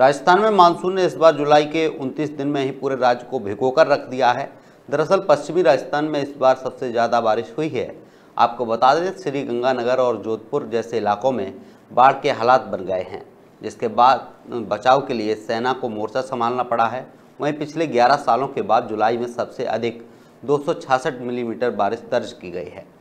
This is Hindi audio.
राजस्थान में मानसून ने इस बार जुलाई के 29 दिन में ही पूरे राज्य को भिगोकर रख दिया है दरअसल पश्चिमी राजस्थान में इस बार सबसे ज़्यादा बारिश हुई है आपको बता दें श्री गंगानगर और जोधपुर जैसे इलाकों में बाढ़ के हालात बन गए हैं जिसके बाद बचाव के लिए सेना को मोर्चा संभालना पड़ा है वहीं पिछले 11 सालों के बाद जुलाई में सबसे अधिक दो मिलीमीटर बारिश दर्ज की गई है